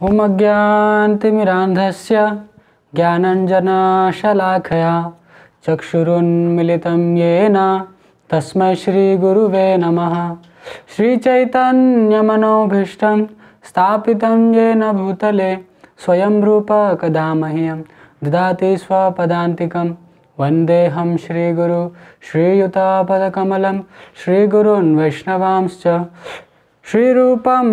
होमज्ञान्तिमिरान्धस्य ज्ञानञ्जनशलाखया ये नस्म श्रीगुरव नम नमः श्रीचैतन्यमनोभीष्टं स्थापितं येन भूतले स्वयं रूप कदा मह्यम ददाति स्वदाक वन्देऽहं श्रीगुरु श्रीयुतापदकमलं श्रीगुरून् वैष्णवांश्च श्रीरूपं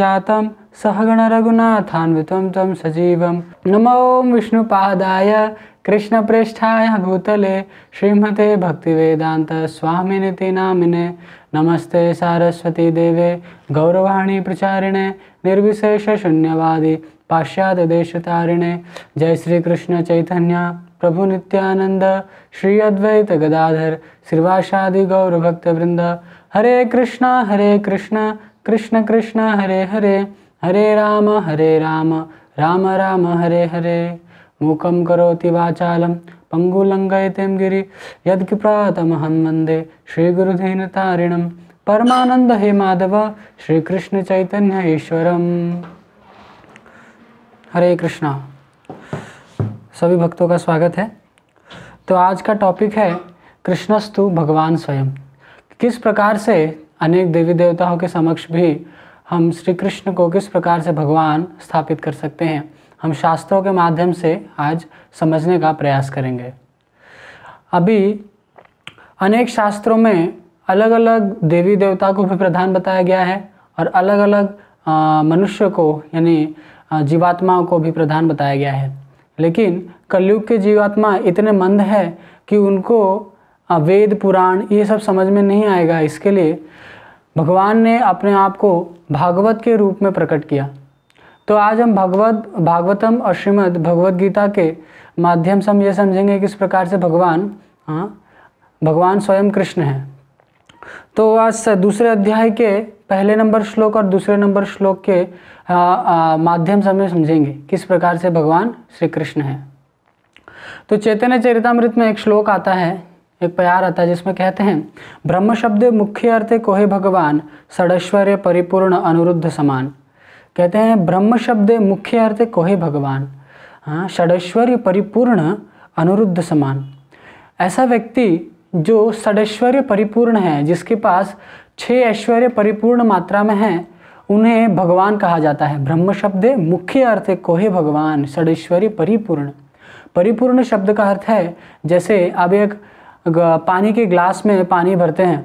जाता सहगणरघुनाथान्वितं त्वं सजीव नमो विष्णुपादाय कृष्णप्रेष्ठाय भूतले श्रीमते भक्तिवेदान्तस्वामिनिति नामिने नमस्ते सारस्वती देवे गौरवाणी प्रचारिणे निर्विशेष देश तारिणे जय कृष्ण चैतन्य प्रभु नित्यानंद श्री अद्वैत गदाधर श्रीवासादि गौरभक्तवृंद हरे कृष्णा हरे कृष्णा कृष्ण कृष्ण हरे हरे हरे राम हरे राम राम राम हरे हरे मूकं करोति वाचालं पङ्गुलङ्गयतिं गिरि यद्किप्रातमहं वन्दे श्रीगुरुधीनतारिणं परमानंद हे माधव श्री कृष्ण चैतन्य ईश्वरम् हरे कृष्णा सभी भक्तों का स्वागत है तो आज का टॉपिक है कृष्णस्तु भगवान स्वयं किस प्रकार से अनेक देवी देवताओं के समक्ष भी हम श्री कृष्ण को किस प्रकार से भगवान स्थापित कर सकते हैं हम शास्त्रों के माध्यम से आज समझने का प्रयास करेंगे अभी अनेक शास्त्रों में अलग अलग देवी देवता को भी प्रधान बताया गया है और अलग अलग मनुष्य को यानी जीवात्माओं को भी प्रधान बताया गया है लेकिन कलयुग के जीवात्मा इतने मंद है कि उनको वेद पुराण ये सब समझ में नहीं आएगा इसके लिए भगवान ने अपने आप को भागवत के रूप में प्रकट किया तो आज हम भगवत भागवतम और श्रीमद् भगवद गीता के माध्यम से हम ये समझेंगे किस प्रकार से भगवान हाँ भगवान स्वयं कृष्ण हैं तो आज दूसरे अध्याय के पहले नंबर श्लोक और दूसरे नंबर श्लोक के माध्यम से हमें समझेंगे किस प्रकार से भगवान श्री कृष्ण हैं तो चैतन्य चरितमृत में एक श्लोक आता है एक प्यार आता है जिसमें कहते हैं ब्रह्म शब्द मुख्य अर्थ कोहे भगवान सड़ैश्वर्य परिपूर्ण अनुरुद्ध समान कहते हैं ब्रह्म शब्द मुख्य अर्थ कोहे भगवान हाँ षडैश्वर्य परिपूर्ण अनुरुद्ध समान ऐसा व्यक्ति जो षडैश्वर्य परिपूर्ण है जिसके पास छः ऐश्वर्य परिपूर्ण मात्रा में है उन्हें भगवान कहा जाता है ब्रह्म शब्द मुख्य अर्थ कोहे भगवान षडैश्वर्य परिपूर्ण परिपूर्ण शब्द का अर्थ है जैसे अब एक पानी के ग्लास में पानी भरते हैं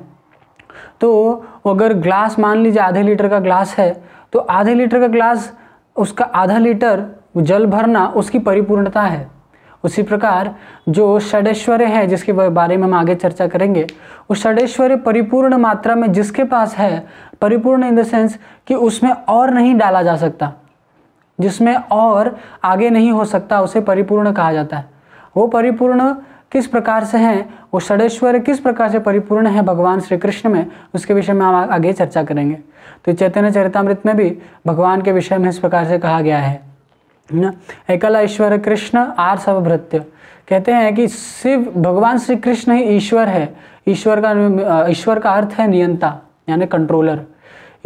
तो अगर ग्लास मान लीजिए आधे लीटर का ग्लास है तो आधे लीटर का ग्लास उसका आधा लीटर जल भरना उसकी परिपूर्णता है उसी प्रकार जो षडेश्वर्य है जिसके बारे में हम आगे चर्चा करेंगे उस षडेश्वर्य परिपूर्ण मात्रा में जिसके पास है परिपूर्ण इन द सेंस कि उसमें और नहीं डाला जा सकता जिसमें और आगे नहीं हो सकता उसे परिपूर्ण कहा जाता है वो परिपूर्ण किस प्रकार से हैं वो षडेश्वर किस प्रकार से परिपूर्ण है भगवान श्री कृष्ण में उसके विषय में हम आगे चर्चा करेंगे तो चैतन्य चरितमृत में भी भगवान के विषय में इस प्रकार से कहा गया है ना एकल ईश्वर कृष्ण आर सब भृत्य कहते हैं कि शिव भगवान श्री कृष्ण ही ईश्वर है ईश्वर का ईश्वर का अर्थ है नियंता यानी कंट्रोलर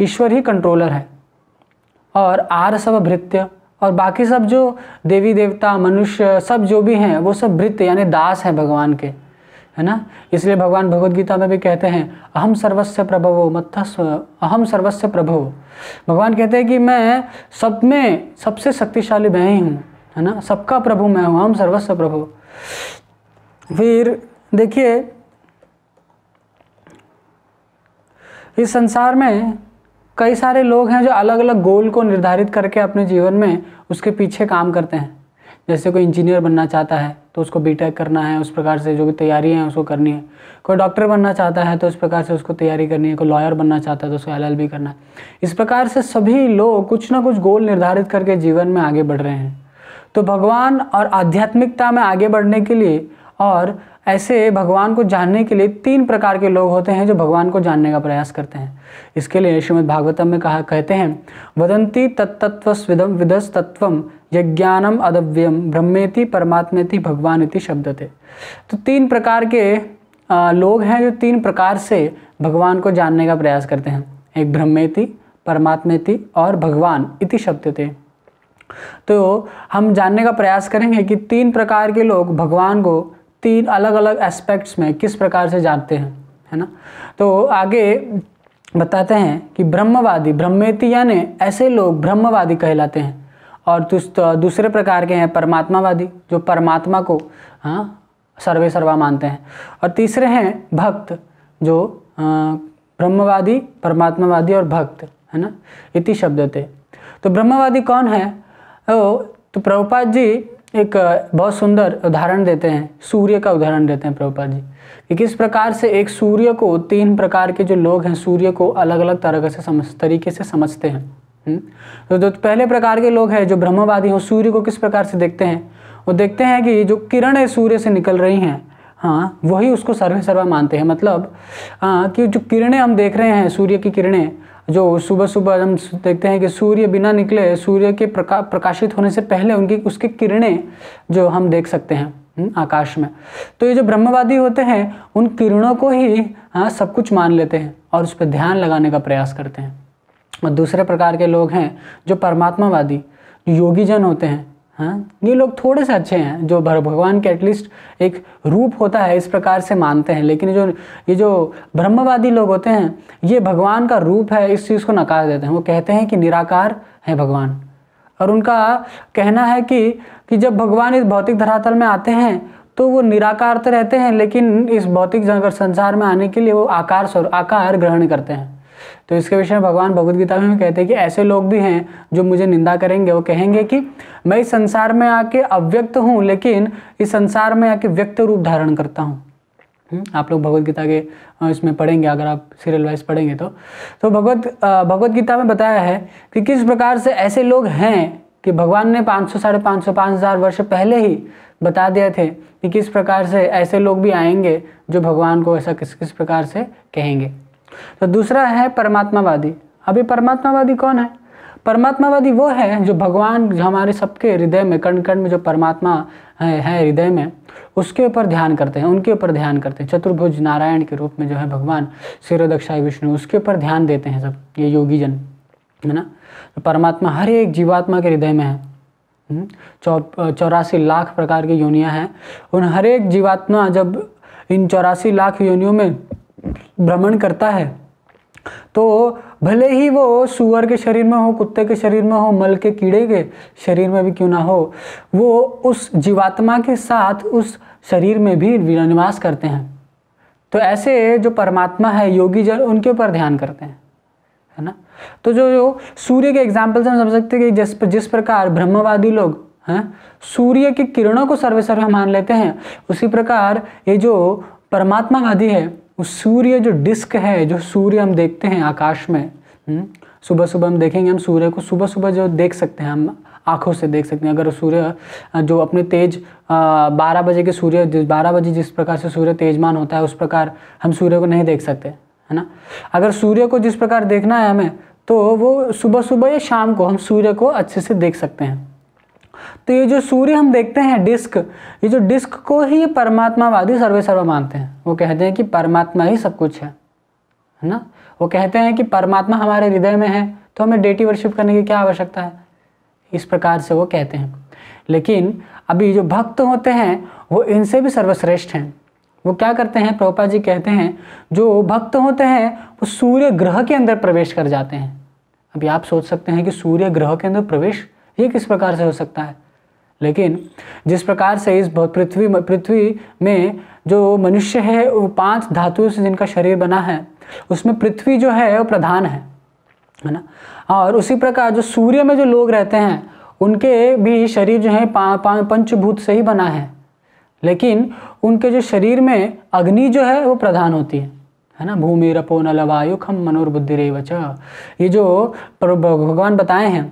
ईश्वर ही कंट्रोलर है और आर सब भृत्य और बाकी सब जो देवी देवता मनुष्य सब जो भी हैं वो सब वृत्त यानी दास हैं भगवान के है ना इसलिए भगवान भगवत गीता में भी कहते हैं अहम सर्वस्व प्रभव मत्थस्व अहम सर्वस्व प्रभव भगवान कहते हैं कि मैं सब में सबसे शक्तिशाली मैं ही हूँ है ना सबका प्रभु मैं हूँ अहम सर्वस्व प्रभु फिर देखिए इस संसार में कई सारे लोग हैं जो अलग अलग गोल को निर्धारित करके अपने जीवन में उसके पीछे काम करते हैं जैसे कोई इंजीनियर बनना चाहता है तो उसको बीटेक करना है उस प्रकार से जो भी तैयारी है उसको करनी है कोई डॉक्टर बनना चाहता है तो उस प्रकार से उसको तैयारी करनी है कोई लॉयर बनना चाहता है तो उसको एल करना है इस प्रकार से सभी लोग कुछ ना कुछ गोल निर्धारित करके जीवन में आगे बढ़ रहे हैं तो भगवान और आध्यात्मिकता में आगे बढ़ने के लिए और ऐसे भगवान को जानने के लिए तीन प्रकार के लोग होते हैं जो भगवान को जानने का प्रयास करते हैं इसके लिए श्रीमद् भागवतम में कहा कहते हैं वदंती तत्तत्व स्विदम विदस तत्व यज्ञानम अदव्यम ब्रह्मेति परमात्मेति भगवान इति शब्द थे तो तीन प्रकार के लोग हैं जो तीन प्रकार से भगवान को जानने का प्रयास करते हैं एक ब्रह्मेति परमात्मेति और भगवान इति शब्द थे तो हम जानने का प्रयास करेंगे कि तीन प्रकार के लोग भगवान को तीन अलग अलग एस्पेक्ट्स में किस प्रकार से जानते हैं है ना तो आगे बताते हैं कि ब्रह्मवादी ब्रह्मेति यानी ऐसे लोग ब्रह्मवादी कहलाते हैं और तो दूसरे प्रकार के हैं परमात्मावादी जो परमात्मा को हाँ सर्वे सर्वा मानते हैं और तीसरे हैं भक्त जो ब्रह्मवादी परमात्मावादी और भक्त है ना इति शब्द थे तो ब्रह्मवादी कौन है तो प्रभुपाद जी एक बहुत सुंदर उदाहरण देते हैं सूर्य का उदाहरण देते हैं प्रभुपाद जी कि किस प्रकार से एक सूर्य को तीन प्रकार के जो लोग हैं सूर्य को अलग अलग तरह से समझ तरीके से समझते हैं तो जो पहले प्रकार के लोग हैं जो ब्रह्मवादी हैं सूर्य को किस प्रकार से देखते हैं वो देखते हैं कि जो किरणें सूर्य से निकल रही हैं हाँ वही उसको सर्वे सर्वा मानते हैं मतलब हाँ कि जो किरणें हम देख रहे हैं सूर्य की किरणें जो सुबह सुबह हम देखते हैं कि सूर्य बिना निकले सूर्य के प्रका प्रकाशित होने से पहले उनकी उसके किरणें जो हम देख सकते हैं हम्म, आकाश में तो ये जो ब्रह्मवादी होते हैं उन किरणों को ही हाँ सब कुछ मान लेते हैं और उस पर ध्यान लगाने का प्रयास करते हैं और दूसरे प्रकार के लोग हैं जो परमात्मावादी योगी जन होते हैं हाँ ये लोग थोड़े से अच्छे हैं जो भगवान के एटलीस्ट एक रूप होता है इस प्रकार से मानते हैं लेकिन जो ये जो ब्रह्मवादी लोग होते हैं ये भगवान का रूप है इस चीज़ को नकार देते हैं वो कहते हैं कि निराकार है भगवान और उनका कहना है कि कि जब भगवान इस भौतिक धरातल में आते हैं तो वो निराकार तो रहते हैं लेकिन इस भौतिक संसार में आने के लिए वो आकार आकार ग्रहण करते हैं तो इसके विषय में भगवान भगवदगीता में कहते हैं कि ऐसे लोग भी हैं जो मुझे निंदा करेंगे वो कहेंगे कि मैं इस संसार में आके अव्यक्त हूँ लेकिन इस संसार में आके व्यक्त रूप धारण करता हूँ हम्म, आप लोग भगवत गीता के इसमें पढ़ेंगे अगर आप सीरियल वाइज पढ़ेंगे तो तो भगवत भगवत गीता में बताया है कि किस प्रकार से ऐसे लोग हैं कि भगवान ने पाँच सौ साढ़े पाँच सौ पाँच हज़ार वर्ष पहले ही बता दिए थे कि किस प्रकार से ऐसे लोग भी आएंगे जो भगवान को ऐसा किस किस प्रकार से कहेंगे तो दूसरा है परमात्मावादी अभी परमात्मावादी कौन है परमात्मावादी वो है जो भगवान जो हमारे सबके हृदय में कर्ण कर्ण में जो परमात्मा है हृदय में उसके ऊपर ध्यान करते हैं उनके ऊपर ध्यान करते हैं चतुर्भुज नारायण के रूप में जो है भगवान शिरोदक्षाई विष्णु उसके ऊपर ध्यान देते हैं सब ये योगी जन है ना तो परमात्मा हर एक जीवात्मा के हृदय में है हम्म? चौ चौरासी लाख प्रकार की योनियाँ हैं उन हर एक जीवात्मा जब इन चौरासी लाख योनियों में भ्रमण करता है तो भले ही वो सुअर के शरीर में हो कुत्ते के शरीर में हो मल के कीड़े के शरीर में भी क्यों ना हो वो उस जीवात्मा के साथ उस शरीर में भी निवास करते हैं तो ऐसे जो परमात्मा है योगी जन उनके ऊपर ध्यान करते हैं है ना तो जो जो सूर्य के एग्जाम्पल से हम समझ सकते हैं कि जिस जिस प्रकार ब्रह्मवादी लोग हैं सूर्य की किरणों को सर्वे सर्वे मान लेते हैं उसी प्रकार ये जो परमात्मावादी है उस सूर्य जो डिस्क है जो सूर्य हम देखते हैं आकाश में हम्म, सुबह सुबह हम देखेंगे हम सूर्य को सुबह सुबह जो देख सकते हैं हम आँखों से देख सकते हैं अगर सूर्य जो अपने तेज बारह बजे के सूर्य बारह बजे जिस प्रकार से सूर्य तेजमान होता है उस प्रकार हम सूर्य को नहीं देख सकते है ना अगर सूर्य को जिस प्रकार देखना है हमें तो वो सुबह सुबह या शाम को हम सूर्य को अच्छे से देख सकते हैं तो ये जो सूर्य हम देखते हैं डिस्क ये जो डिस्क को ही परमात्मावादी सर्वे सर्व मानते हैं वो कहते हैं कि परमात्मा ही सब कुछ है है ना वो कहते हैं कि परमात्मा हमारे हृदय में है तो हमें डेटी वर्शिप करने की क्या आवश्यकता है इस प्रकार से वो कहते हैं लेकिन अभी जो भक्त होते हैं वो इनसे भी सर्वश्रेष्ठ हैं वो क्या करते हैं प्रभुपा जी कहते हैं जो भक्त होते हैं वो सूर्य ग्रह के अंदर प्रवेश कर जाते हैं अभी आप सोच सकते हैं कि सूर्य ग्रह के अंदर प्रवेश ये किस प्रकार से हो सकता है लेकिन जिस प्रकार से इस पृथ्वी पृथ्वी में जो मनुष्य है वो पांच धातुओं से जिनका शरीर बना है उसमें पृथ्वी जो है वो प्रधान है है ना और उसी प्रकार जो सूर्य में जो लोग रहते हैं उनके भी शरीर जो है पा, पा, पंचभूत से ही बना है लेकिन उनके जो शरीर में अग्नि जो है वो प्रधान होती है है ना भूमि रपो नलवायु वायु खम मनोर्बुद्धि रेवच ये जो भगवान बताए हैं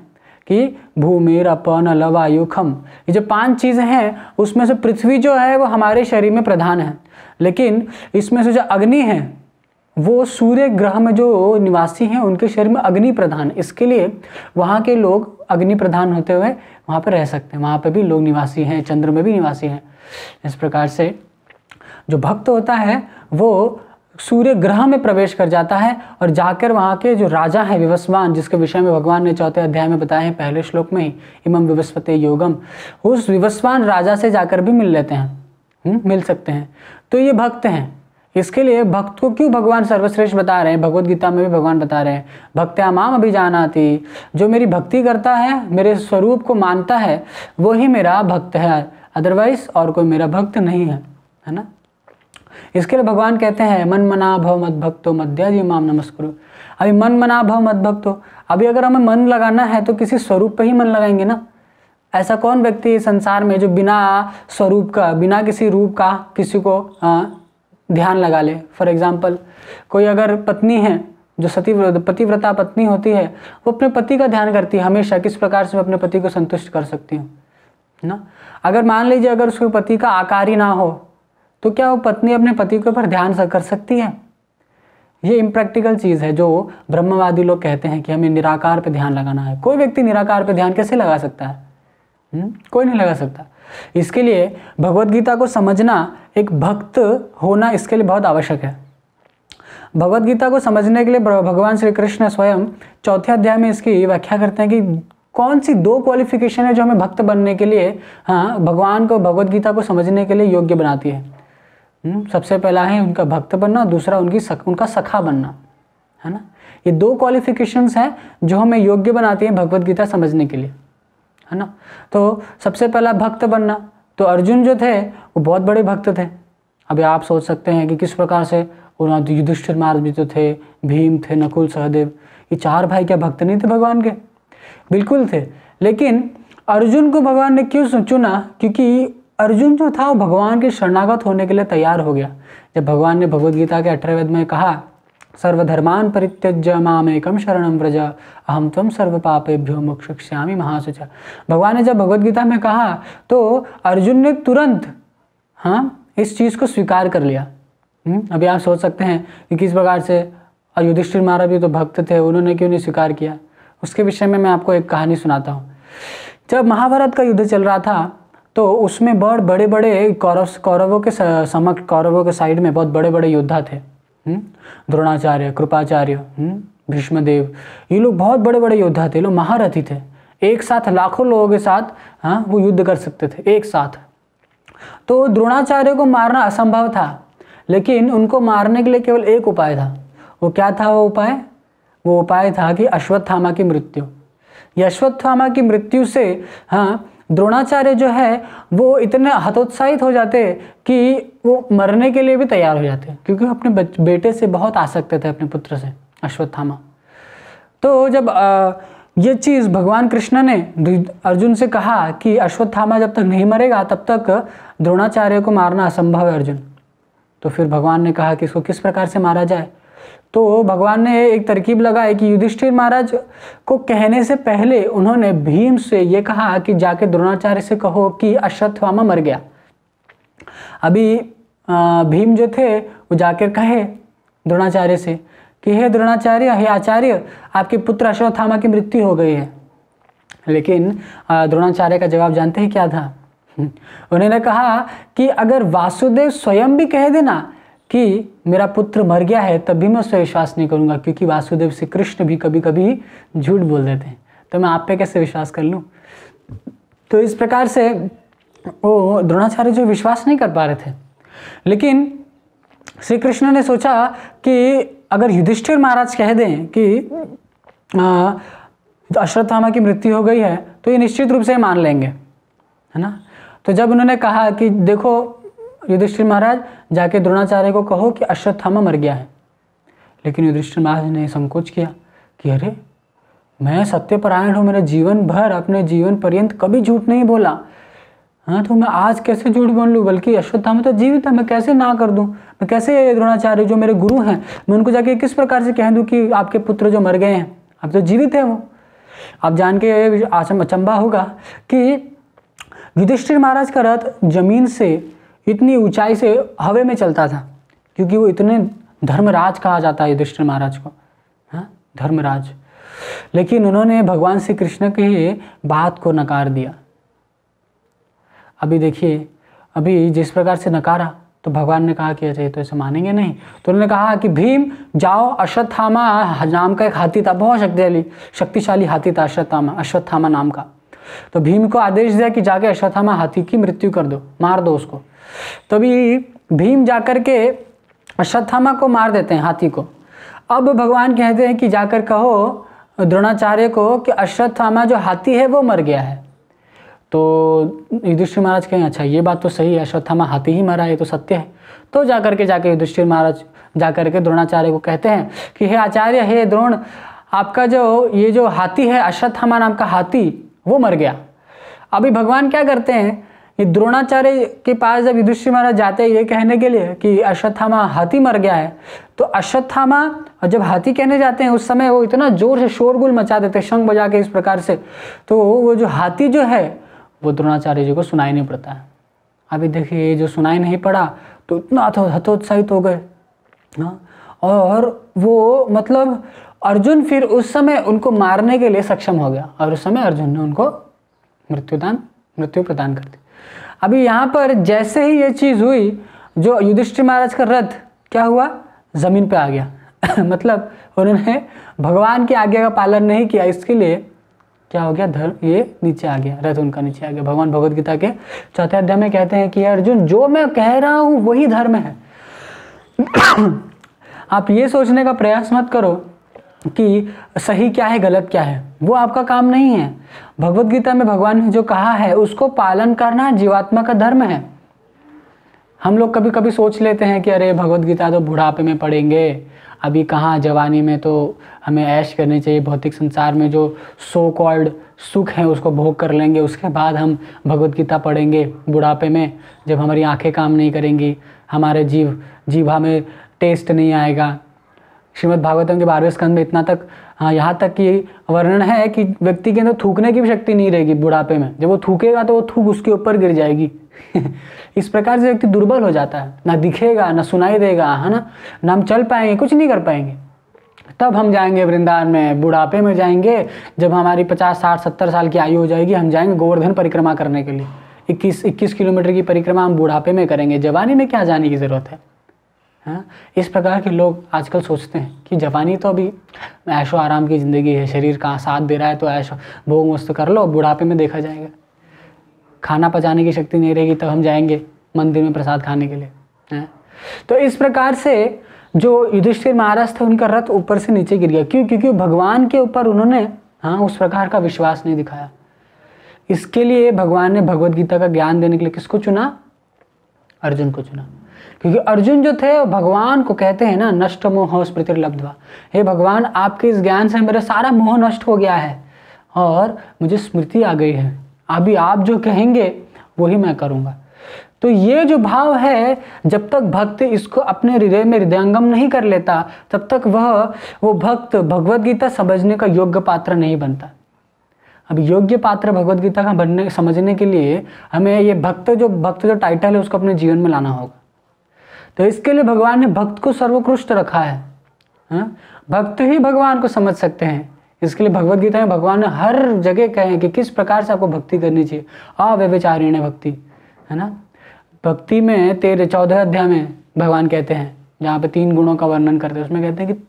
कि भूमिर अपन अलवायु खम ये जो पांच चीज़ें हैं उसमें से पृथ्वी जो है वो हमारे शरीर में प्रधान है लेकिन इसमें से जो अग्नि है वो सूर्य ग्रह में जो निवासी हैं उनके शरीर में अग्नि प्रधान इसके लिए वहाँ के लोग अग्नि प्रधान होते हुए वहाँ पर रह सकते हैं वहाँ पर भी लोग निवासी हैं चंद्र में भी निवासी हैं इस प्रकार से जो भक्त होता है वो सूर्य ग्रह में प्रवेश कर जाता है और जाकर वहाँ के जो राजा हैं विवस्वान जिसके विषय में भगवान ने चौथे अध्याय में बताया है पहले श्लोक में ही इमम विवस्वते योगम उस विवस्वान राजा से जाकर भी मिल लेते हैं हुँ? हम्म, मिल सकते हैं तो ये भक्त हैं इसके लिए भक्त को क्यों भगवान सर्वश्रेष्ठ बता रहे हैं भगवद गीता में भी भगवान बता रहे हैं अभी जान आती जो मेरी भक्ति करता है मेरे स्वरूप को मानता है वो ही मेरा भक्त है अदरवाइज और कोई मेरा भक्त नहीं है है ना इसके लिए भगवान कहते हैं मन मना भव मत भक्तो मध्या माम नमस्कुरु अभी मन मना भव मत भक्तो अभी अगर हमें मन लगाना है तो किसी स्वरूप पर ही मन लगाएंगे ना ऐसा कौन व्यक्ति संसार में जो बिना स्वरूप का बिना किसी रूप का किसी को आ, ध्यान लगा ले फॉर एग्ज़ाम्पल कोई अगर पत्नी है जो सती पतिव्रता पत्नी होती है वो अपने पति का ध्यान करती है हमेशा किस प्रकार से मैं अपने पति को संतुष्ट कर सकती हूँ ना अगर मान लीजिए अगर उसके पति का आकार ही ना हो तो क्या वो पत्नी अपने पति के ऊपर ध्यान कर सकती है ये इम्प्रैक्टिकल चीज़ है जो ब्रह्मवादी लोग कहते हैं कि हमें निराकार पर ध्यान लगाना है कोई व्यक्ति निराकार पर ध्यान कैसे लगा सकता है हम्म? कोई नहीं लगा सकता इसके लिए भगवत गीता को समझना एक भक्त होना इसके लिए बहुत आवश्यक है भगवत गीता को समझने के लिए भगवान श्री कृष्ण स्वयं चौथे अध्याय में इसकी व्याख्या करते हैं कि कौन सी दो क्वालिफिकेशन है जो हमें भक्त बनने के लिए हाँ भगवान को भगवत गीता को समझने के लिए योग्य बनाती है हम्म, सबसे पहला है उनका भक्त बनना दूसरा उनकी सख, उनका सखा बनना है ना ये दो क्वालिफिकेशंस हैं जो हमें योग्य बनाती हैं भगवत गीता समझने के लिए है ना तो सबसे पहला भक्त बनना तो अर्जुन जो थे वो बहुत बड़े भक्त थे अभी आप सोच सकते हैं कि किस प्रकार से उन्होंने युधिष्ठिर महाराज भी तो थे भीम थे नकुल सहदेव ये चार भाई क्या भक्त नहीं थे भगवान के बिल्कुल थे लेकिन अर्जुन को भगवान ने क्यों चुना क्योंकि अर्जुन जो था वो भगवान के शरणागत होने के लिए तैयार हो गया जब भगवान ने भगवदगीता के अठारहवेद में कहा सर्वधर्मान परित्यज्य माम एकम शरणम व्रज अहम तम सर्व पापेभ्यो मोक्षामी महासुच भगवान ने जब भगवदगीता में कहा तो अर्जुन ने तुरंत हाँ इस चीज़ को स्वीकार कर लिया हम्म, अभी आप सोच सकते हैं कि किस प्रकार से और युधिष्ठिर महाराज भी तो भक्त थे उन्होंने क्यों नहीं स्वीकार किया उसके विषय में मैं आपको एक कहानी सुनाता हूँ जब महाभारत का युद्ध चल रहा था तो उसमें बहुत बड़े बड़े कौरव कौरवों के समक्ष कौरवों के साइड में बहुत बड़े बड़े योद्धा थे हम्म? द्रोणाचार्य कृपाचार्य हम्म? भीष्मदेव ये लोग बहुत बड़े बड़े योद्धा थे लोग महारथी थे एक साथ लाखों लोगों के साथ हाँ वो युद्ध कर सकते थे एक साथ तो द्रोणाचार्य को मारना असंभव था लेकिन उनको मारने के लिए केवल एक उपाय था वो क्या था वो उपाय वो उपाय था कि अश्वत्थामा की मृत्यु यशवत्थामा की मृत्यु से हाँ द्रोणाचार्य जो है वो इतने हतोत्साहित हो जाते कि वो मरने के लिए भी तैयार हो जाते क्योंकि वो अपने बेटे से बहुत आसक्त थे अपने पुत्र से अश्वत्थामा तो जब आ, ये चीज़ भगवान कृष्ण ने अर्जुन से कहा कि अश्वत्थामा जब तक नहीं मरेगा तब तक द्रोणाचार्य को मारना असंभव है अर्जुन तो फिर भगवान ने कहा कि इसको किस प्रकार से मारा जाए तो भगवान ने एक तरकीब लगाई कि युधिष्ठिर महाराज को कहने से पहले उन्होंने भीम से ये कहा कि जाके द्रोणाचार्य से कहो कि अश्वत्थामा मर गया अभी भीम जो थे वो जाकर कहे द्रोणाचार्य से कि हे द्रोणाचार्य हे आचार्य आपके पुत्र अश्वत्थामा की मृत्यु हो गई है लेकिन द्रोणाचार्य का जवाब जानते हैं क्या था उन्होंने कहा कि अगर वासुदेव स्वयं भी कह देना कि मेरा पुत्र मर गया है तब भी मैं उससे विश्वास नहीं करूँगा क्योंकि वासुदेव श्री कृष्ण भी कभी कभी झूठ बोल देते हैं तो मैं आप पे कैसे विश्वास कर लूँ तो इस प्रकार से वो द्रोणाचार्य जो विश्वास नहीं कर पा रहे थे लेकिन श्री कृष्ण ने सोचा कि अगर युधिष्ठिर महाराज कह दें कि अश्वत्थामा की मृत्यु हो गई है तो ये निश्चित रूप से मान लेंगे है ना तो जब उन्होंने कहा कि देखो युधिष्ठिर महाराज जाके द्रोणाचार्य को कहो कि अश्वत्थामा मर गया है लेकिन युधिष्ठिर महाराज ने संकोच किया कि अरे मैं सत्यपरायण हूँ मेरे जीवन भर अपने जीवन पर्यंत कभी झूठ नहीं बोला हाँ तो मैं आज कैसे झूठ बोल लूँ बल्कि अश्वत्थामा तो जीवित है मैं कैसे ना कर दूँ मैं कैसे द्रोणाचार्य जो मेरे गुरु हैं मैं उनको जाके किस प्रकार से कह दूँ कि आपके पुत्र जो मर गए हैं अब तो जीवित है वो आप जान के आचम अचंबा होगा कि युधिष्ठिर महाराज का रथ जमीन से इतनी ऊंचाई से हवे में चलता था क्योंकि वो इतने धर्मराज कहा जाता है युधिष्ठिर महाराज को हाँ धर्मराज लेकिन उन्होंने भगवान श्री कृष्ण की बात को नकार दिया अभी देखिए अभी जिस प्रकार से नकारा तो भगवान ने कहा कि अरे तो ऐसे मानेंगे नहीं तो उन्होंने कहा कि भीम जाओ अश्वत्थामा नाम का एक हाथी था बहुत शक्तिशाली शक्तिशाली हाथी था अश्वत्थामा अश्वत्थामा नाम का तो भीम को आदेश दिया कि जाके अश्वत्थामा हाथी की मृत्यु कर दो मार दो उसको तभी भीम जाकर के अश्वत्थामा को मार देते हैं हाथी को अब भगवान कहते हैं कि जाकर कहो द्रोणाचार्य को कि अश्वत्थामा जो हाथी है वो मर गया है तो युधिष्ठिर महाराज कहें अच्छा ये बात तो सही है अश्वत्थामा हाथी ही मरा ये तो सत्य है तो जाकर के जाके युधिष्ठिर महाराज जाकर के द्रोणाचार्य को कहते हैं कि हे आचार्य हे द्रोण आपका जो ये जो हाथी है अश्वत्थामा नाम का हाथी वो मर गया अभी भगवान क्या करते हैं ये द्रोणाचार्य के पास जब युधिष्ठिर महाराज जाते हैं ये कहने के लिए कि अश्वत्थामा हाथी मर गया है तो अश्वत्थामा जब हाथी कहने जाते हैं उस समय वो इतना जोर से शोरगुल मचा देते हैं शंख बजा के इस प्रकार से तो वो जो हाथी जो है वो द्रोणाचार्य जी को सुनाई नहीं पड़ता है अभी देखिए ये जो सुनाई नहीं पड़ा तो इतना हतोत्साहित हो गए हाँ, और वो मतलब अर्जुन फिर उस समय उनको मारने के लिए सक्षम हो गया और उस समय अर्जुन ने उनको मृत्युदान मृत्यु प्रदान कर दी अभी यहाँ पर जैसे ही ये चीज़ हुई जो युधिष्ठिर महाराज का रथ क्या हुआ ज़मीन पर आ गया मतलब उन्होंने भगवान की आज्ञा का पालन नहीं किया इसके लिए क्या हो गया धर्म ये नीचे आ गया रथ उनका नीचे आ गया भगवान भगवदगीता के चौथे अध्याय में कहते हैं कि अर्जुन जो मैं कह रहा हूँ वही धर्म है आप ये सोचने का प्रयास मत करो कि सही क्या है गलत क्या है वो आपका काम नहीं है भगवत गीता में भगवान ने जो कहा है उसको पालन करना जीवात्मा का धर्म है हम लोग कभी कभी सोच लेते हैं कि अरे भगवत गीता तो बुढ़ापे में पढ़ेंगे अभी कहाँ जवानी में तो हमें ऐश करनी चाहिए भौतिक संसार में जो सो कॉल्ड सुख है उसको भोग कर लेंगे उसके बाद हम भगवत गीता पढ़ेंगे बुढ़ापे में जब हमारी आंखें काम नहीं करेंगी हमारे जीव जीवा में टेस्ट नहीं आएगा श्रीमद भागवतम के बारहवें स्कंद में इतना तक हाँ यहाँ तक कि वर्णन है कि व्यक्ति के अंदर थूकने की भी शक्ति नहीं रहेगी बुढ़ापे में जब वो थूकेगा तो वो थूक उसके ऊपर गिर जाएगी इस प्रकार से व्यक्ति दुर्बल हो जाता है ना दिखेगा ना सुनाई देगा है ना ना हम चल पाएंगे कुछ नहीं कर पाएंगे तब हम जाएंगे वृंदावन में बुढ़ापे में जाएंगे जब हमारी पचास साठ सत्तर साल की आयु हो जाएगी हम जाएंगे गोवर्धन परिक्रमा करने के लिए इक्कीस इक्कीस किलोमीटर की परिक्रमा हम बुढ़ापे में करेंगे जवानी में क्या जाने की ज़रूरत है हैं हाँ? इस प्रकार के लोग आजकल सोचते हैं कि जवानी तो अभी ऐशो आराम की ज़िंदगी है शरीर कहाँ साथ दे रहा है तो ऐशो भोग मस्त कर लो बुढ़ापे में देखा जाएगा खाना पचाने की शक्ति नहीं रहेगी तब हम जाएंगे मंदिर में प्रसाद खाने के लिए है हाँ? तो इस प्रकार से जो युधिष्ठिर महाराज थे उनका रथ ऊपर से नीचे गिर गया क्यों क्योंकि भगवान के ऊपर उन्होंने हाँ उस प्रकार का विश्वास नहीं दिखाया इसके लिए भगवान ने भगवत गीता का ज्ञान देने के लिए किसको चुना अर्जुन को चुना क्योंकि अर्जुन जो थे भगवान को कहते हैं ना नष्ट मोह स्मृति लब्धवा हे भगवान आपके इस ज्ञान से मेरा सारा मोह नष्ट हो गया है और मुझे स्मृति आ गई है अभी आप जो कहेंगे वही मैं करूँगा तो ये जो भाव है जब तक भक्त इसको अपने हृदय में हृदयंगम नहीं कर लेता तब तक वह वो भक्त भगवद गीता समझने का योग्य पात्र नहीं बनता अब योग्य पात्र भगवदगीता गीता का बनने समझने के लिए हमें ये भक्त जो भक्त जो टाइटल है उसको अपने जीवन में लाना होगा तो इसके लिए भगवान ने भक्त को सर्वोकृष्ट रखा है हाँ? भक्त ही भगवान को समझ सकते हैं इसके लिए भगवत गीता में भगवान ने हर जगह कहे हैं कि किस प्रकार से आपको भक्ति करनी चाहिए अव्यविचारिण भक्ति है ना भक्ति में तेरह चौदह अध्याय में भगवान कहते हैं जहाँ पे तीन गुणों का वर्णन करते हैं उसमें कहते हैं कि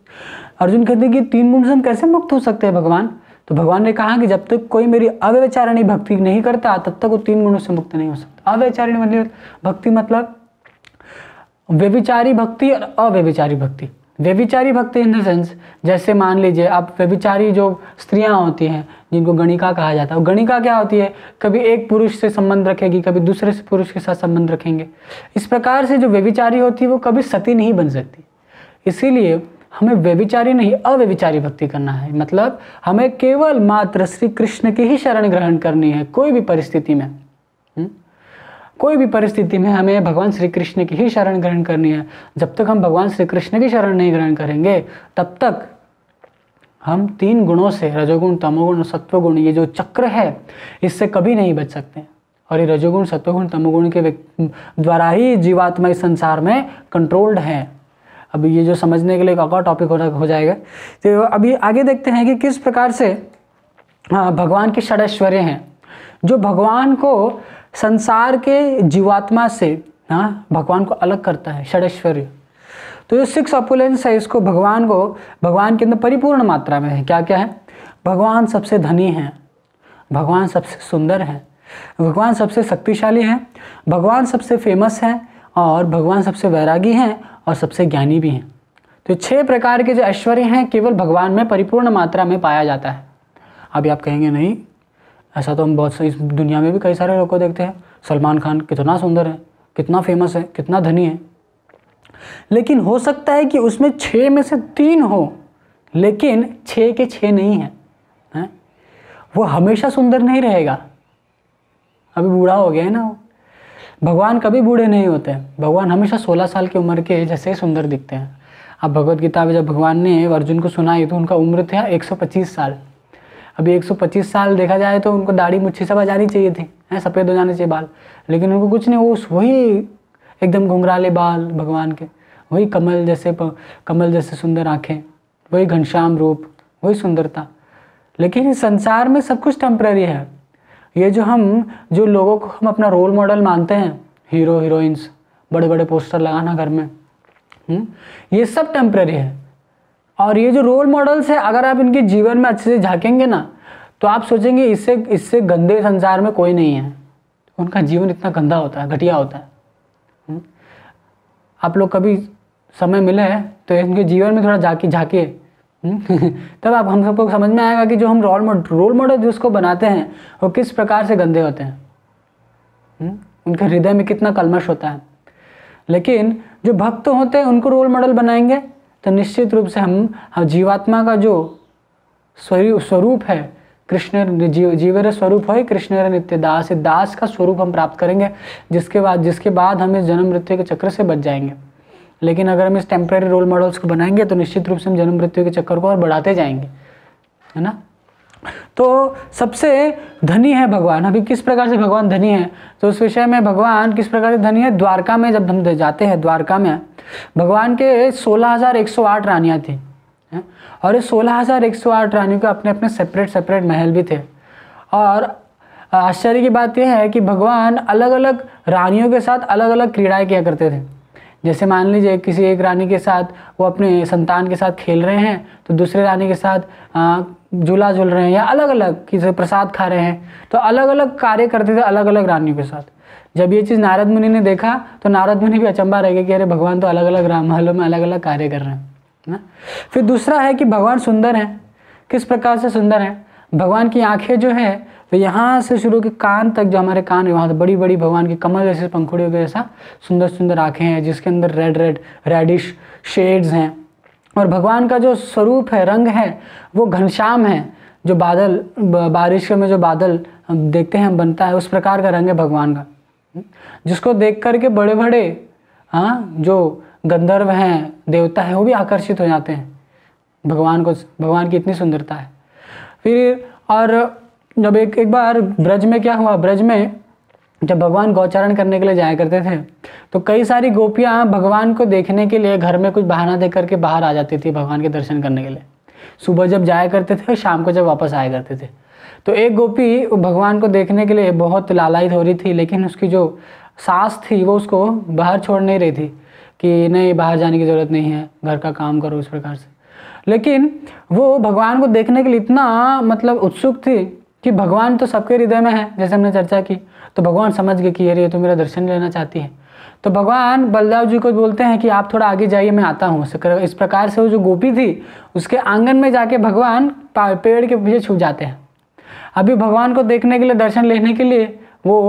अर्जुन कहते हैं कि तीन गुण से हम कैसे मुक्त हो सकते हैं भगवान तो भगवान ने कहा कि जब तक कोई मेरी अव्यविचारणी भक्ति नहीं करता तब तक वो तीन गुणों से मुक्त नहीं हो सकता अव्यचारणी मतलब भक्ति मतलब व्यभिचारी भक्ति और अव्यभिचारी भक्ति व्यभिचारी भक्ति इन द सेंस जैसे मान लीजिए आप व्यभिचारी जो स्त्रियां होती हैं जिनको गणिका कहा जाता है गणिका क्या होती है कभी एक पुरुष से संबंध रखेगी कभी दूसरे से पुरुष के साथ संबंध रखेंगे इस प्रकार से जो व्यभिचारी होती है वो कभी सती नहीं बन सकती इसीलिए हमें व्यभिचारी नहीं अव्यभिचारी भक्ति करना है मतलब हमें केवल मात्र श्री कृष्ण की ही शरण ग्रहण करनी है कोई भी परिस्थिति में कोई भी परिस्थिति में हमें भगवान श्री कृष्ण की ही शरण ग्रहण करनी है जब तक हम भगवान श्री कृष्ण की शरण नहीं ग्रहण करेंगे तब तक हम तीन गुणों से रजोगुण तमोगुण और सत्वगुण ये जो चक्र है इससे कभी नहीं बच सकते और ये रजोगुण सत्वगुण तमोगुण के द्वारा ही जीवात्मा इस संसार में कंट्रोल्ड हैं अब ये जो समझने के लिए एक और टॉपिक हो जाएगा तो अभी आगे देखते हैं कि किस प्रकार से हाँ, भगवान के षडैश्वर्य हैं जो भगवान को संसार के जीवात्मा से ना हाँ, भगवान को अलग करता है षडेश्वर्य तो जो सिक्स अपुलेंस है इसको भगवान को भगवान के अंदर परिपूर्ण मात्रा में है क्या क्या है भगवान सबसे धनी है भगवान सबसे सुंदर है भगवान सबसे शक्तिशाली है भगवान सबसे फेमस है और भगवान सबसे वैरागी हैं और सबसे ज्ञानी भी हैं तो छह प्रकार के जो ऐश्वर्य हैं केवल भगवान में परिपूर्ण मात्रा में पाया जाता है अभी आप कहेंगे नहीं ऐसा तो हम बहुत इस दुनिया में भी कई सारे लोग को देखते हैं सलमान खान कितना सुंदर है कितना फेमस है कितना धनी है लेकिन हो सकता है कि उसमें छः में से तीन हो लेकिन छः के छः नहीं है हैं वो हमेशा सुंदर नहीं रहेगा अभी बूढ़ा हो गया है ना वो भगवान कभी बूढ़े नहीं होते भगवान हमेशा सोलह साल की उम्र के जैसे ही सुंदर दिखते हैं अब भगवत गीता में जब भगवान ने अर्जुन को सुनाई तो उनका उम्र था एक साल अभी 125 साल देखा जाए तो उनको दाढ़ी मुच्छी सब आ जानी चाहिए थी हैं सफ़ेद हो जाने चाहिए बाल लेकिन उनको कुछ नहीं वो वही एकदम घुंघराले बाल भगवान के वही कमल जैसे प, कमल जैसे सुंदर आँखें वही घनश्याम रूप वही सुंदरता लेकिन इस संसार में सब कुछ टेम्प्रेरी है ये जो हम जो लोगों को हम अपना रोल मॉडल मानते हैं हीरो हीरोइंस बड़े बड़े पोस्टर लगाना घर में हुँ? हम्म, ये सब टेम्प्रेरी है और ये जो रोल मॉडल्स है अगर आप इनके जीवन में अच्छे से झाँकेंगे ना तो आप सोचेंगे इससे इससे गंदे संसार में कोई नहीं है उनका जीवन इतना गंदा होता है घटिया होता है हम्म। आप लोग कभी समय मिले हैं तो इनके जीवन में थोड़ा झाके झाके हम्म। तब आप हम सबको समझ में आएगा कि जो हम रोल मॉडल रोल मॉडल जिसको बनाते हैं वो किस प्रकार से गंदे होते हैं हम्म। उनके हृदय में कितना कलमश होता है लेकिन जो भक्त होते हैं उनको रोल मॉडल बनाएंगे तो निश्चित रूप से हम जीवात्मा का जो स्वरूप है कृष्ण जीव जीवर स्वरूप है कृष्ण नित्य दास दास का स्वरूप हम प्राप्त करेंगे जिसके बाद जिसके बाद हम इस जन्म मृत्यु के चक्र से बच जाएंगे लेकिन अगर हम इस टेम्प्रेरी रोल मॉडल्स को बनाएंगे तो निश्चित रूप से हम जन्म मृत्यु के चक्कर को और बढ़ाते जाएंगे है ना तो सबसे धनी है भगवान अभी किस प्रकार से भगवान धनी है तो उस विषय में भगवान किस प्रकार से धनी है द्वारका में जब हम जाते हैं द्वारका में भगवान के 16,108 रानियाँ थी और ये 16,108 रानियों के अपने अपने सेपरेट सेपरेट महल भी थे और आश्चर्य की बात यह है कि भगवान अलग अलग रानियों के साथ अलग अलग क्रीड़ाएँ किया करते थे जैसे मान लीजिए किसी एक रानी के साथ वो अपने संतान के साथ खेल रहे हैं तो दूसरे रानी के साथ झूला झूल रहे हैं या अलग अलग किसी प्रसाद खा रहे हैं तो अलग अलग कार्य करते थे अलग अलग रानियों के साथ जब ये चीज़ नारद मुनि ने देखा तो नारद मुनि भी अचंबा रह गया कि अरे भगवान तो अलग अलग राम महलों में अलग अलग कार्य कर रहे हैं ना फिर दूसरा है कि भगवान सुंदर हैं किस प्रकार से सुंदर हैं भगवान की आंखें जो है तो यहाँ से शुरू के कान तक जो हमारे कान है वहाँ तो बड़ी बड़ी भगवान की कमल जैसे पंखुड़ियों के जैसा सुंदर सुंदर आँखें हैं जिसके अंदर रेड रेड रेडिश शेड्स हैं और भगवान का जो स्वरूप है रंग है वो घनश्याम है जो बादल बारिश में जो बादल हम देखते हैं बनता है उस प्रकार का रंग है भगवान का जिसको देख करके बड़े बड़े हाँ जो गंधर्व हैं देवता हैं वो भी आकर्षित हो जाते हैं भगवान को भगवान की इतनी सुंदरता है फिर और जब एक एक बार ब्रज में क्या हुआ ब्रज में जब भगवान गौचारण करने के लिए जाया करते थे तो कई सारी गोपियाँ भगवान को देखने के लिए घर में कुछ बहाना दे करके बाहर आ जाती थी भगवान के दर्शन करने के लिए सुबह जब जाया करते थे शाम को जब वापस आया करते थे तो एक गोपी भगवान को देखने के लिए बहुत लालायित हो रही थी लेकिन उसकी जो सास थी वो उसको बाहर छोड़ नहीं रही थी कि नहीं बाहर जाने की ज़रूरत नहीं है घर का काम करो उस प्रकार से लेकिन वो भगवान को देखने के लिए इतना मतलब उत्सुक थी कि भगवान तो सबके हृदय में है जैसे हमने चर्चा की तो भगवान समझ गए कि अरे ये तो मेरा दर्शन लेना चाहती है तो भगवान बलदेव जी को बोलते हैं कि आप थोड़ा आगे जाइए मैं आता हूँ इस प्रकार से वो जो गोपी थी उसके आंगन में जाके भगवान पेड़ के पीछे छुप जाते हैं अभी भगवान को देखने के लिए दर्शन लेने के लिए वो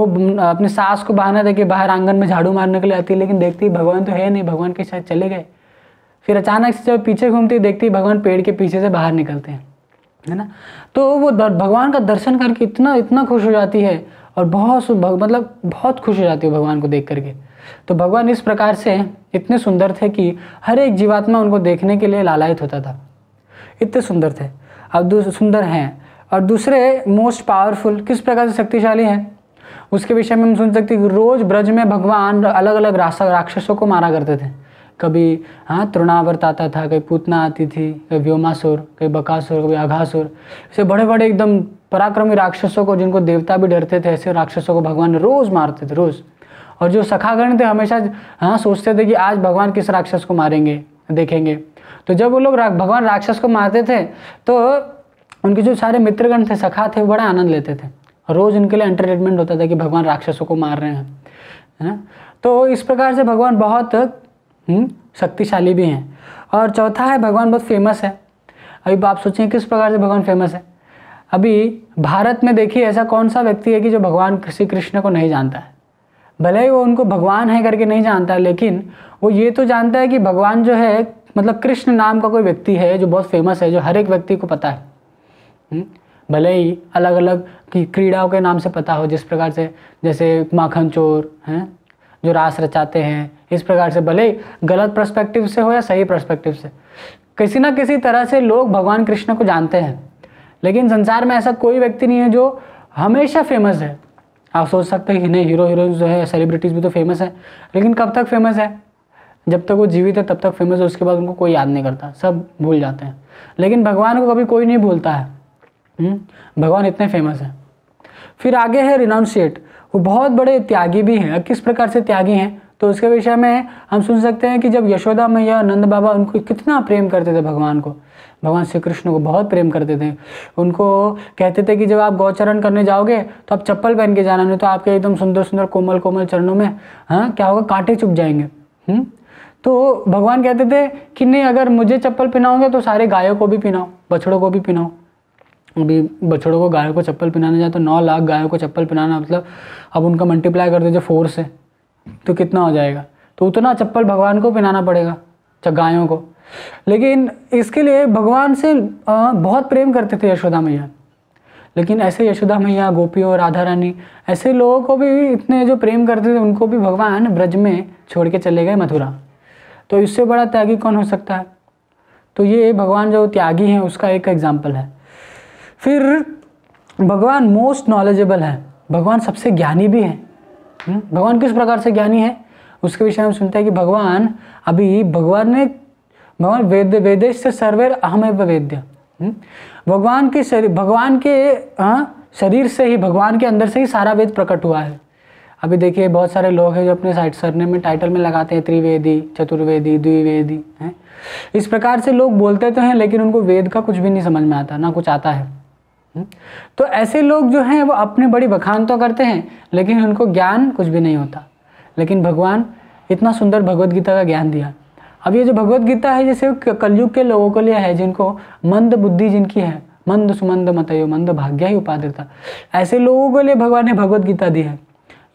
अपने सास को बहाना दे बाहर आंगन में झाड़ू मारने के लिए आती है लेकिन देखती भगवान तो है नहीं भगवान के साथ चले गए फिर अचानक से जब पीछे घूमती देखती भगवान पेड़ के पीछे से बाहर निकलते हैं है ना तो वो भगवान का दर्शन करके इतना इतना खुश हो जाती है और बहुत मतलब बहुत खुश हो जाती है भगवान को देख करके तो भगवान इस प्रकार से इतने सुंदर थे कि हर एक जीवात्मा उनको देखने के लिए लालायित होता था इतने सुंदर थे अब सुंदर हैं और दूसरे मोस्ट पावरफुल किस प्रकार से शक्तिशाली हैं उसके विषय में हम सुन सकते हैं कि रोज़ ब्रज में भगवान अलग अलग राक्षसों को मारा करते थे कभी हाँ तृणावर्त आता था कभी पूतना आती थी कभी व्योमासुर कभी बकासुर कभी आघासुर ऐसे बड़े बड़े एकदम पराक्रमी राक्षसों को जिनको देवता भी डरते थे ऐसे राक्षसों को भगवान रोज़ मारते थे रोज़ और जो सखागण थे हमेशा हाँ सोचते थे कि आज भगवान किस राक्षस को मारेंगे देखेंगे तो जब वो लोग भगवान राक्षस को मारते थे तो उनके जो सारे मित्रगण थे सखा थे वो बड़ा आनंद लेते थे रोज़ उनके लिए एंटरटेनमेंट होता था कि भगवान राक्षसों को मार रहे हैं है ना तो इस प्रकार से भगवान बहुत हम्म? शक्तिशाली भी हैं और चौथा है भगवान बहुत फेमस है अभी आप सोचें किस प्रकार से भगवान फेमस है अभी भारत में देखिए ऐसा कौन सा व्यक्ति है कि जो भगवान श्री कृष्ण को नहीं जानता है भले ही वो उनको भगवान है करके नहीं जानता लेकिन वो ये तो जानता है कि भगवान जो है मतलब कृष्ण नाम का कोई व्यक्ति है जो बहुत फेमस है जो हर एक व्यक्ति को पता है हम्म? भले ही अलग अलग क्रीड़ाओं के नाम से पता हो जिस प्रकार से जैसे माखन चोर हैं जो रास रचाते हैं इस प्रकार से भले गलत प्रस्पेक्टिव से हो या सही प्रस्पेक्टिव से किसी ना किसी तरह से लोग भगवान कृष्ण को जानते हैं लेकिन संसार में ऐसा कोई व्यक्ति नहीं है जो हमेशा फेमस है आप सोच सकते हैं कि हीरो हीरोइन जो है सेलिब्रिटीज़ भी तो फेमस है लेकिन कब तक फेमस है जब तक वो जीवित है तब तक फेमस है उसके बाद उनको कोई याद नहीं करता सब भूल जाते हैं लेकिन भगवान को कभी कोई नहीं भूलता है हम्म? भगवान इतने फेमस हैं फिर आगे है रिनाउंसिएट वो बहुत बड़े त्यागी भी हैं किस प्रकार से त्यागी हैं तो उसके विषय में हम सुन सकते हैं कि जब यशोदा मैया नंद बाबा उनको कितना प्रेम करते थे भगवान को भगवान श्री कृष्ण को बहुत प्रेम करते थे उनको कहते थे कि जब आप गौचरण करने जाओगे तो आप चप्पल पहन के जाना नहीं तो आपके एकदम सुंदर सुंदर कोमल कोमल चरणों में हाँ क्या होगा कांटे चुप जाएंगे हुँ? हम्म? तो भगवान कहते थे कि नहीं अगर मुझे चप्पल पहनाओगे तो सारे गायों को भी पहनाओ बछड़ों को भी पहनाओ अभी बछड़ों को गायों को चप्पल पहनाने जाए तो नौ लाख गायों को चप्पल पहनाना मतलब अब उनका मल्टीप्लाई कर दीजिए फोर्स है तो कितना हो जाएगा तो उतना चप्पल भगवान को पहनाना पड़ेगा अच्छा गायों को लेकिन इसके लिए भगवान से बहुत प्रेम करते थे यशोदा मैया लेकिन ऐसे यशोदा मैया गोपियों और राधा रानी ऐसे लोगों को भी इतने जो प्रेम करते थे उनको भी भगवान ब्रज में छोड़ के चले गए मथुरा तो इससे बड़ा त्यागी कौन हो सकता है तो ये भगवान जो त्यागी हैं उसका एक एग्जाम्पल है फिर भगवान मोस्ट नॉलेजेबल है भगवान सबसे ज्ञानी भी हैं हम्म? भगवान किस प्रकार से ज्ञानी है उसके विषय में सुनते हैं कि भगवान अभी भगवान ने भगवान वेद वेदेश से सर्वे अहमेव वेद्य हम्म? भगवान के शरीर भगवान के शरीर से ही भगवान के अंदर से ही सारा वेद प्रकट हुआ है अभी देखिए बहुत सारे लोग हैं जो अपने साइड सरने में टाइटल में लगाते हैं त्रिवेदी चतुर्वेदी द्विवेदी हैं इस प्रकार से लोग बोलते तो हैं लेकिन उनको वेद का कुछ भी नहीं समझ में आता ना कुछ आता है हम्म? तो ऐसे लोग जो हैं वो अपने बड़ी बखान तो करते हैं लेकिन उनको ज्ञान कुछ भी नहीं होता लेकिन भगवान इतना सुंदर भगवत गीता का ज्ञान दिया अब ये जो भगवत गीता है जैसे कलयुग के लोगों के लिए है जिनको मंद बुद्धि जिनकी है मंद सुमंद मतयो मंद भाग्य ही उपाधिता ऐसे लोगों के लिए भगवान ने भगवत गीता दी है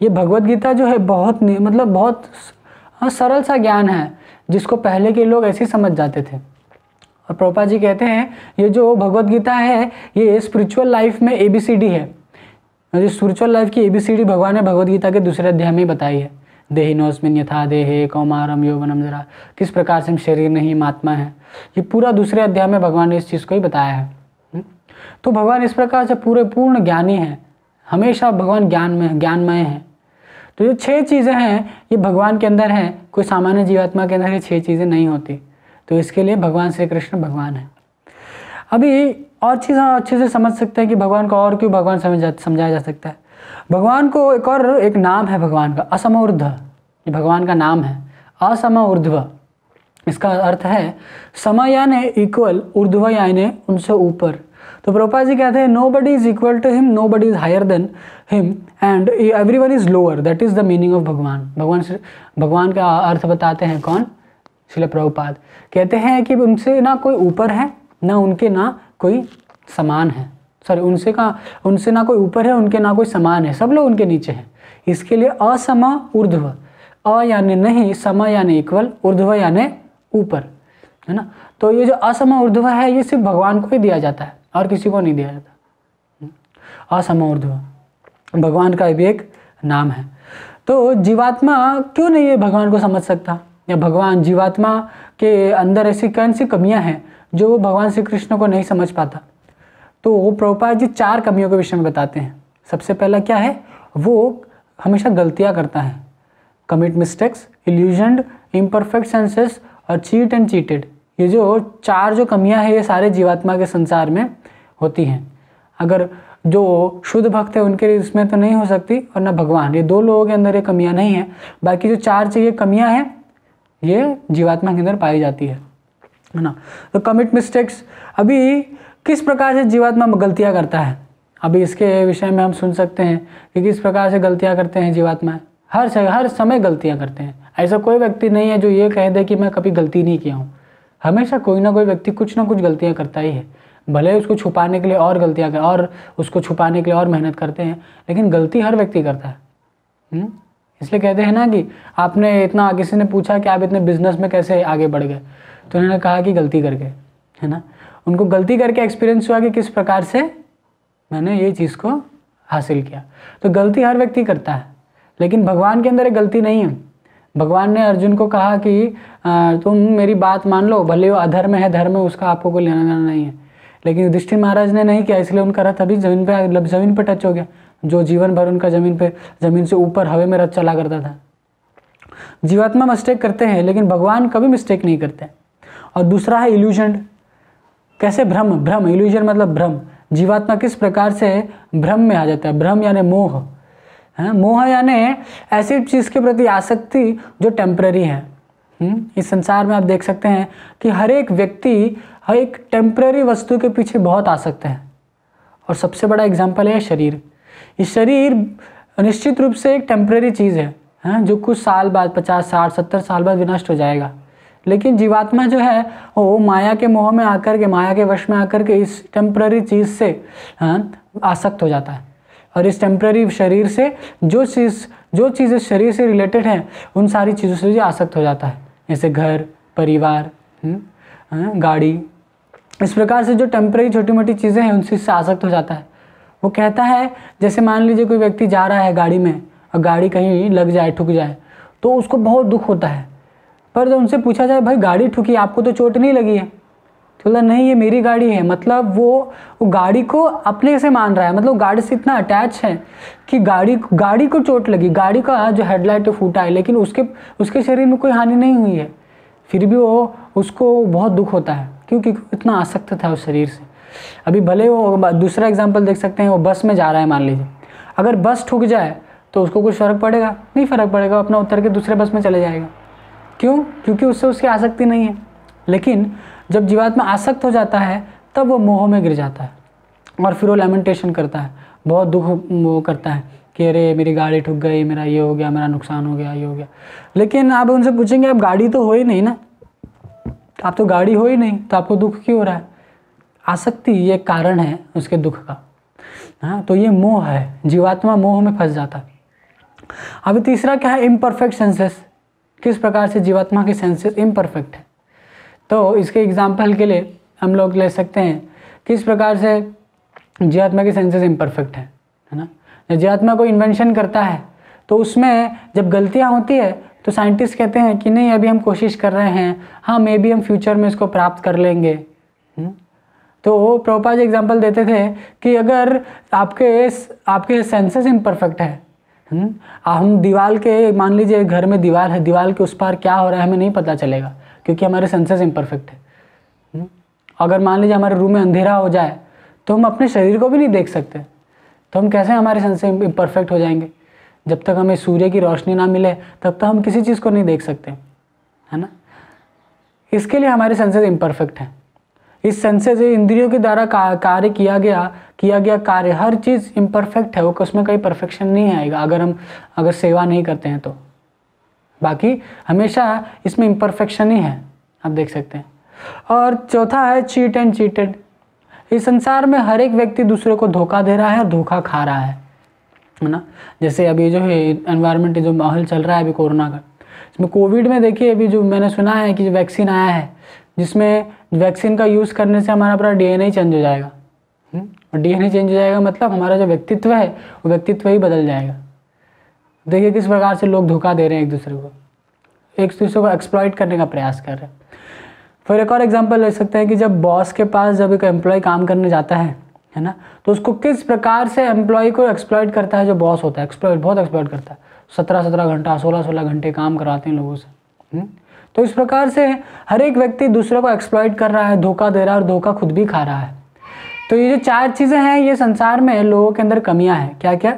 ये भगवत गीता जो है बहुत मतलब बहुत सरल सा ज्ञान है जिसको पहले के लोग ऐसे समझ जाते थे प्रोपा जी कहते हैं ये जो भगवत गीता है ये स्पिरिचुअल लाइफ में ए बी सी डी है जो स्पिरिचुअल लाइफ की ए बी सी डी भगवान ने भगवत गीता के दूसरे अध्याय में बताई है नौस्मिन यथा देहे कौमारम यौवनम जरा किस प्रकार से हम शरीर नहीं आत्मा है ये पूरा दूसरे अध्याय में भगवान ने इस चीज़ को ही बताया है तो भगवान इस प्रकार से पूरे पूर्ण ज्ञानी है हमेशा भगवान ज्ञान में ज्ञानमय है तो ये छह चीज़ें हैं ये भगवान के अंदर हैं कोई सामान्य जीवात्मा के अंदर ये छह चीज़ें नहीं होती तो इसके लिए भगवान श्री कृष्ण भगवान है अभी और चीज़ हम अच्छे से समझ सकते हैं कि भगवान को और क्यों भगवान समझ जा समझाया जा सकता है भगवान को एक और एक नाम है भगवान का असम ये भगवान का नाम है असम ऊर्ध्व इसका अर्थ है समय यानी इक्वल ऊर्ध्व यानी उनसे ऊपर तो प्रोपा जी कहते हैं nobody is equal to him nobody is higher than him and everyone is lower that is the meaning of Bhagwan Bhagwan भगवान का अर्थ बताते हैं कौन शिल प्रभुपाद कहते हैं कि उनसे ना कोई ऊपर है ना उनके ना कोई समान है सॉरी उनसे का उनसे ना कोई ऊपर है उनके ना कोई समान है सब लोग उनके नीचे हैं इसके लिए असम ऊर्ध्व अ यानी नहीं सम यानी इक्वल ऊर्ध्व यानी ऊपर है ना तो ये जो असम ऊर्ध्व है ये सिर्फ भगवान को ही दिया जाता है और किसी को नहीं दिया जाता हम्म। असम ऊर्ध्व भगवान का भी एक नाम है तो जीवात्मा क्यों नहीं ये भगवान को समझ सकता या भगवान जीवात्मा के अंदर ऐसी कौन सी कमियाँ हैं जो वो भगवान श्री कृष्ण को नहीं समझ पाता तो वो प्रभुपाद जी चार कमियों के विषय में बताते हैं सबसे पहला क्या है वो हमेशा गलतियाँ करता है commit mistakes illusion imperfect senses और चीट एंड चीटेड ये जो चार जो कमियां हैं ये सारे जीवात्मा के संसार में होती हैं अगर जो शुद्ध भक्त है उनके लिए इसमें तो नहीं हो सकती और ना भगवान ये दो लोगों के अंदर ये कमियां नहीं है बाकी जो चार चाहिए कमियां हैं ये जीवात्मा के अंदर पाई जाती है है ना तो कमिट मिस्टेक्स अभी किस प्रकार से जीवात्मा गलतियाँ करता है अभी इसके विषय में हम सुन सकते हैं कि किस प्रकार से गलतियाँ करते हैं जीवात्मा हर समय हर समय गलतियाँ करते हैं ऐसा कोई व्यक्ति नहीं है जो ये कह दे कि मैं कभी गलती नहीं किया हूँ हमेशा कोई ना कोई व्यक्ति कुछ ना कुछ गलतियाँ करता ही है भले उसको छुपाने के लिए और गलतियाँ कर और उसको छुपाने के लिए और मेहनत करते हैं लेकिन गलती हर व्यक्ति करता है हुँ? हम्म? इसलिए कहते हैं ना कि आपने इतना किसी ने पूछा कि आप इतने बिजनेस में कैसे आगे बढ़ गए तो उन्होंने कहा कि गलती करके है ना उनको गलती करके एक्सपीरियंस हुआ कि किस प्रकार से मैंने ये चीज़ को हासिल किया तो गलती हर व्यक्ति करता है लेकिन भगवान के अंदर एक गलती नहीं है भगवान ने अर्जुन को कहा कि तुम मेरी बात मान लो भले वो अधर्म है धर्म है उसका आपको कोई लेना देना नहीं है लेकिन युधिष्ठिर महाराज ने नहीं किया इसलिए उनका रथ अभी जमीन पर जमीन पर टच हो गया जो जीवन भर उनका ज़मीन पे ज़मीन से ऊपर हवे में रथ चला करता था जीवात्मा मिस्टेक करते हैं लेकिन भगवान कभी मिस्टेक नहीं करते और दूसरा है इल्यूजन कैसे भ्रम भ्रम इल्यूजन मतलब भ्रम जीवात्मा किस प्रकार से भ्रम में आ जाता है भ्रम यानी मोह है हाँ, मोह यानी ऐसी चीज़ के प्रति आसक्ति जो टेम्प्रेरी है हम्म, इस संसार में आप देख सकते हैं कि हर एक व्यक्ति हर एक टेम्प्रेरी वस्तु के पीछे बहुत आसक्त है और सबसे बड़ा एग्जाम्पल है शरीर ये शरीर निश्चित रूप से एक टेम्प्रेरी चीज़ है हाँ जो कुछ साल बाद पचास साठ सत्तर साल बाद विनष्ट हो जाएगा लेकिन जीवात्मा जो है वो माया के मोह में आकर के माया के वश में आकर के इस टेम्प्ररी चीज़ से हाँ, आसक्त हो जाता है और इस टेम्प्ररी शरीर से जो चीज़ जो चीज़ें शरीर से रिलेटेड हैं उन सारी चीज़ों से भी आसक्त हो जाता है जैसे घर परिवार हाँ, हाँ, गाड़ी इस प्रकार से जो टेम्प्ररी छोटी मोटी चीज़ें हैं उनसे आसक्त हो जाता है वो कहता है जैसे मान लीजिए कोई व्यक्ति जा रहा है गाड़ी में और गाड़ी कहीं लग जाए ठुक जाए तो उसको बहुत दुख होता है पर जब उनसे पूछा जाए भाई गाड़ी ठुकी आपको तो चोट नहीं लगी है तो बोला नहीं ये मेरी गाड़ी है मतलब वो, वो गाड़ी को अपने से मान रहा है मतलब गाड़ी से इतना अटैच है कि गाड़ी गाड़ी को चोट लगी गाड़ी का जो हेडलाइट फूटा है लेकिन उसके उसके शरीर में कोई हानि नहीं हुई है फिर भी वो उसको बहुत दुख होता है क्योंकि इतना आसक्त था उस शरीर से अभी भले वो दूसरा एग्जाम्पल देख सकते हैं वो बस में जा रहा है मान लीजिए अगर बस ठुक जाए तो उसको कुछ फ़र्क पड़ेगा नहीं फ़र्क पड़ेगा अपना उतर के दूसरे बस में चले जाएगा क्यों क्योंकि उससे उसकी आसक्ति नहीं है लेकिन जब जीवात्मा आसक्त हो जाता है तब वो मोह में गिर जाता है और फिर वो लेमेंटेशन करता है बहुत दुख वो करता है कि अरे मेरी गाड़ी ठुक गई मेरा ये हो गया मेरा नुकसान हो गया ये हो गया लेकिन आप उनसे पूछेंगे आप गाड़ी तो हो ही नहीं ना आप तो गाड़ी हो ही नहीं तो आपको दुख क्यों हो रहा है आसक्ति ये कारण है उसके दुख का हाँ तो ये मोह है जीवात्मा मोह में फंस जाता है अभी तीसरा क्या है इम्परफेक्ट सेंसेस किस प्रकार से जीवात्मा के सेंसेस इम्परफेक्ट है तो इसके एग्जाम्पल के लिए हम लोग ले सकते हैं किस प्रकार से जीवात्मा के सेंसेस इम्परफेक्ट है है ना जब जीवात्मा को इन्वेंशन करता है तो उसमें जब गलतियाँ होती है तो साइंटिस्ट कहते हैं कि नहीं अभी हम कोशिश कर रहे हैं हाँ मे बी हम फ्यूचर में इसको प्राप्त कर लेंगे हुँ? हम्म? तो प्रभुपाद जी एग्जाम्पल देते थे कि अगर आपके आपके सेंसेस इम्परफेक्ट है हुँ? हम दीवार के मान लीजिए घर में दीवार है दीवार के उस पार क्या हो रहा है हमें नहीं पता चलेगा क्योंकि हमारे सेंसेस इम्परफेक्ट है हुँ? अगर मान लीजिए हमारे रूम में अंधेरा हो जाए तो हम अपने शरीर को भी नहीं देख सकते तो हम कैसे हमारे सेंसेस इम्परफेक्ट हो जाएंगे जब तक हमें सूर्य की रोशनी ना मिले तब तक हम किसी चीज़ को नहीं देख सकते है ना इसके लिए हमारे सेंसेस इम्परफेक्ट हैं इस सेंसेस इंद्रियों के द्वारा कार्य किया गया किया गया कार्य हर चीज़ इम्परफेक्ट है उसमें कहीं परफेक्शन नहीं आएगा अगर हम अगर सेवा नहीं करते हैं तो बाकी हमेशा इसमें इम्परफेक्शन ही है आप देख सकते हैं और चौथा है चीट एंड चीटेड इस संसार में हर एक व्यक्ति दूसरे को धोखा दे रहा है और धोखा खा रहा है ना जैसे अभी जो है एनवायरमेंट जो माहौल चल रहा है अभी कोरोना का इसमें कोविड में देखिए अभी जो मैंने सुना है कि जो वैक्सीन आया है जिसमें वैक्सीन का यूज़ करने से हमारा पूरा डीएनए चेंज हो जाएगा हम्म? और डीएनए चेंज हो जाएगा मतलब हमारा जो व्यक्तित्व है वो व्यक्तित्व ही बदल जाएगा देखिए किस प्रकार से लोग धोखा दे रहे हैं एक दूसरे को एक दूसरे को एक्सप्लॉइट करने का प्रयास कर रहे हैं फिर एक और एग्जाम्पल ले सकते हैं कि जब बॉस के पास जब एक एम्प्लॉय काम करने जाता है है ना तो उसको किस प्रकार से एम्प्लॉय को एक्सप्लॉयट करता है जो बॉस होता है एक्सप्लॉयट बहुत एक्सप्लॉयट करता है सत्रह सत्रह घंटा सोलह सोलह घंटे काम कराते हैं लोगों से हुँ? हम्म? तो इस प्रकार से हर एक व्यक्ति दूसरे को एक्सप्लॉयट कर रहा है धोखा दे रहा है और धोखा खुद भी खा रहा है तो ये जो चार चीज़ें हैं ये संसार में लोगों के अंदर कमियां हैं क्या क्या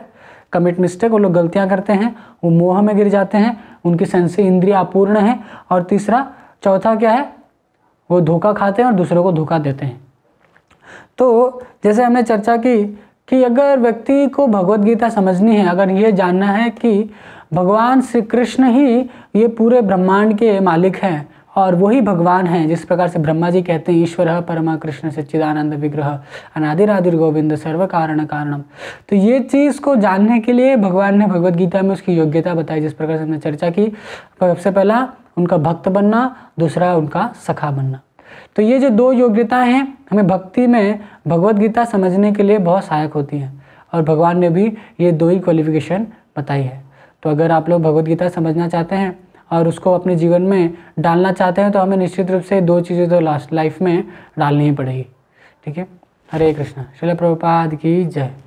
कमिट मिस्टेक वो लोग गलतियां करते हैं वो मोह में गिर जाते हैं उनकी सेंस इंद्रिया अपूर्ण है और तीसरा चौथा क्या है वो धोखा खाते हैं और दूसरों को धोखा देते हैं तो जैसे हमने चर्चा की कि अगर व्यक्ति को भगवत गीता समझनी है अगर ये जानना है कि भगवान श्री कृष्ण ही ये पूरे ब्रह्मांड के मालिक हैं और वही भगवान हैं जिस प्रकार से ब्रह्मा जी कहते हैं ईश्वर परमा कृष्ण सच्चिदानंद विग्रह अनादिरादिर गोविंद सर्व कारण कारणम तो ये चीज़ को जानने के लिए भगवान ने भगवत गीता में उसकी योग्यता बताई जिस प्रकार से हमने चर्चा की तो सबसे पहला उनका भक्त बनना दूसरा उनका सखा बनना तो ये जो दो योग्यताएं हैं हमें भक्ति में भगवदगीता गीता समझने के लिए बहुत सहायक होती हैं और भगवान ने भी ये दो ही क्वालिफिकेशन बताई है तो अगर आप लोग भगवदगीता समझना चाहते हैं और उसको अपने जीवन में डालना चाहते हैं तो हमें निश्चित रूप से दो चीज़ें तो लास्ट लाइफ में डालनी ही पड़ेगी ठीक है हरे कृष्णा शिल प्रभुपाद की जय